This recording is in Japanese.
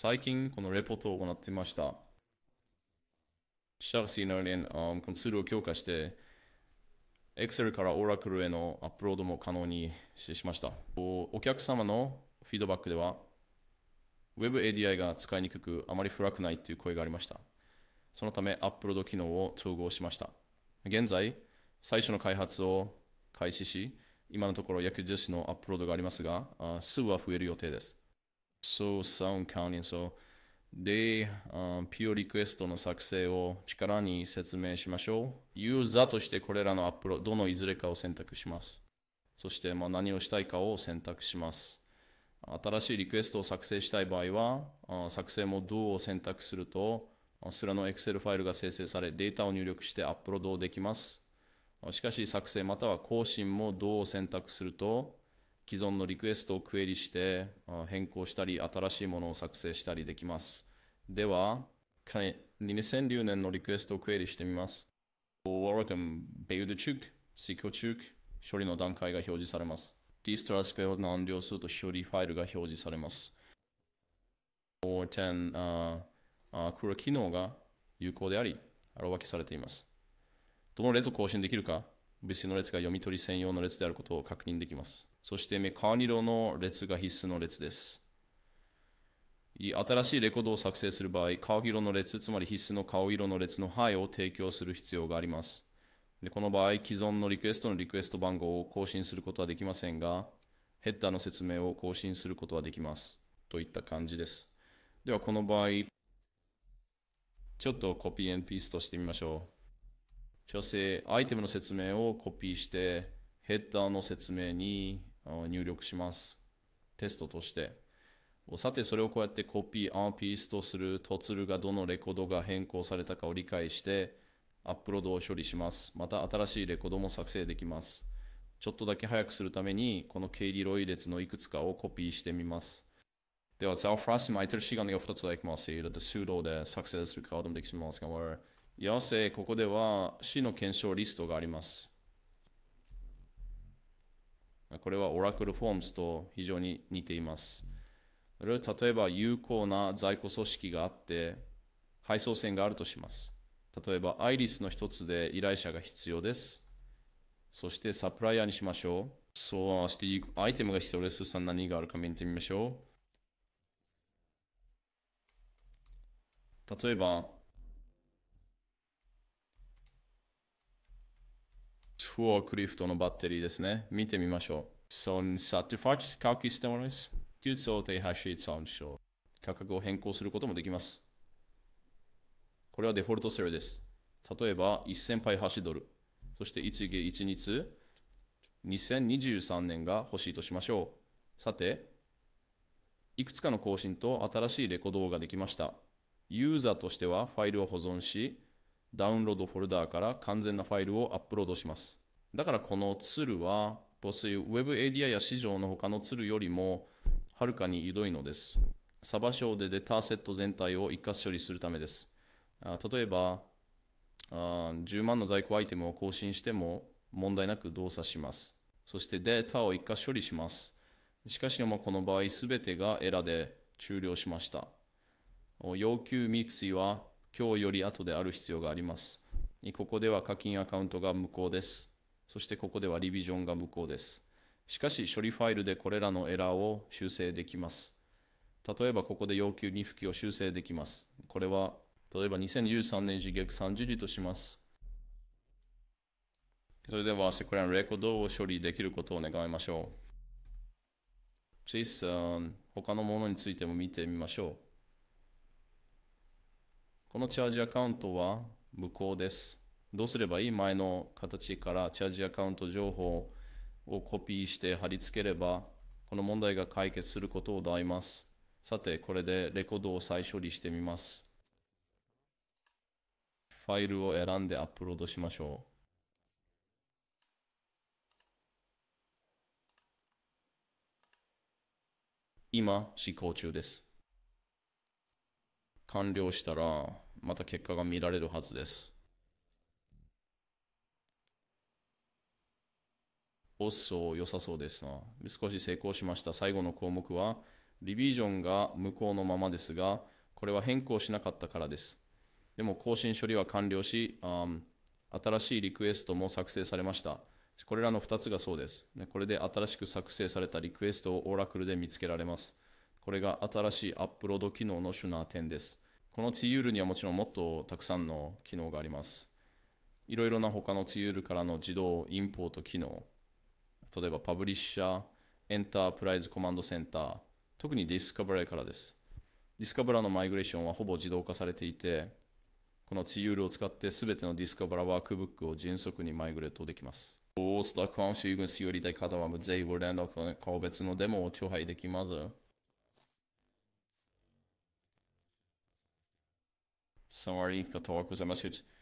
最近このレポートを行っていました。シャーシーの連、um, コンツールを強化して、Excel から Oracle へのアップロードも可能にしました。お客様のフィードバックでは、Web ADI が使いにくく、あまり暗くないという声がありました。そのため、アップロード機能を統合しました。現在、最初の開発を開始し、今のところ約10のアップロードがありますが、数は増える予定です。そう、サウンカウンそう。で、あピュリクエストの作成を力に説明しましょう。ユーザーとしてこれらのアップロード、どのいずれかを選択します。そして、まあ、何をしたいかを選択します。新しいリクエストを作成したい場合は、作成モードを選択すると、それの Excel ファイルが生成され、データを入力してアップロードできます。しかし、作成または更新もどう選択すると、既存のリクエストをクエリして変更したり、新しいものを作成したりできます。では、2 0 0 0年のリクエストをクエリしてみます。w a r o t e m Build 中、SQL 中、処理の段階が表示されます。Distrask を何す数と処理ファイルが表示されます。4.10、r uh, uh, 機能が有効であり、あ色わけされています。どの列を更新できるか物の列が読み取り専用の列であることを確認できます。そしてメカニロの列が必須の列です。新しいレコードを作成する場合、顔色の列、つまり必須の顔色の列の範囲を提供する必要があります。でこの場合、既存のリクエストのリクエスト番号を更新することはできませんが、ヘッダーの説明を更新することはできます。といった感じです。では、この場合、ちょっとコピーピーストしてみましょう。調整、アイテムの説明をコピーして、ヘッダーの説明に入力します。テストとして。さて、それをこうやってコピー、アーピーストするとツルがどのレコードが変更されたかを理解して、アップロードを処理します。また新しいレコードも作成できます。ちょっとだけ早くするために、この経理ロイ列のいくつかをコピーしてみます。では、ザフラスマイトルシガンが2つできます。で、スードで作成するカードもできますが、要せここでは死の検証リストがあります。これはオラクルフォームズと非常に似ています。例えば有効な在庫組織があって、配送線があるとします。例えば、アイリスの一つで依頼者が必要です。そしてサプライヤーにしましょう。そうしてアイテムが必要です。さ何があるか見てみましょう。例えば、アクリフトのバッテリーですね。見てみましょう。価格を変更することもできます。これはデフォルトセルです。例えば1000パイハシドル。そして1月1日、2023年が欲しいとしましょう。さて、いくつかの更新と新しいレコードができました。ユーザーとしてはファイルを保存し、ダウンロードフォルダーから完全なファイルをアップロードします。だからこのツールは、ポスイ WebADI や市場の他のツールよりもはるかにひどいのです。サバ賞でデータセット全体を一括処理するためです。あ例えばあ、10万の在庫アイテムを更新しても問題なく動作します。そしてデータを一括処理します。しかし、この場合すべてがエラで終了しました。要求ミクシーは今日より後である必要があります。ここでは課金アカウントが無効です。そしてここではリビジョンが無効です。しかし処理ファイルでこれらのエラーを修正できます。例えばここで要求2付を修正できます。これは例えば2 0 1 3年時逆30時とします。それでは、セクラのレコードを処理できることを願いましょう。JSON、他のものについても見てみましょう。このチャージアカウントは無効です。どうすればいい前の形からチャージアカウント情報をコピーして貼り付ければ、この問題が解決することを題ます。さて、これでレコードを再処理してみます。ファイルを選んでアップロードしましょう。今、試行中です。完了したら、また結果が見られるはずです。おっそ良さそうですな。少し成功しました。最後の項目は、リビジョンが無効のままですが、これは変更しなかったからです。でも更新処理は完了し、新しいリクエストも作成されました。これらの2つがそうです。これで新しく作成されたリクエストをオラクルで見つけられます。これが新しいアップロード機能の主な点です。このツユールにはもちろんもっとたくさんの機能があります。いろいろな他のツユールからの自動インポート機能、例えばパブリッシャー、エンタープライズコマンドセンター、特にディスカバラからです。ディスカバラのマイグレーションはほぼ自動化されていて、この t ールを使ってすべてのディスカバラワークブックを迅速にマイグレートできます。オースター関西軍使用理解方はぜひご連絡の個別のデモを頂戴できます。Sorry, かとはございます。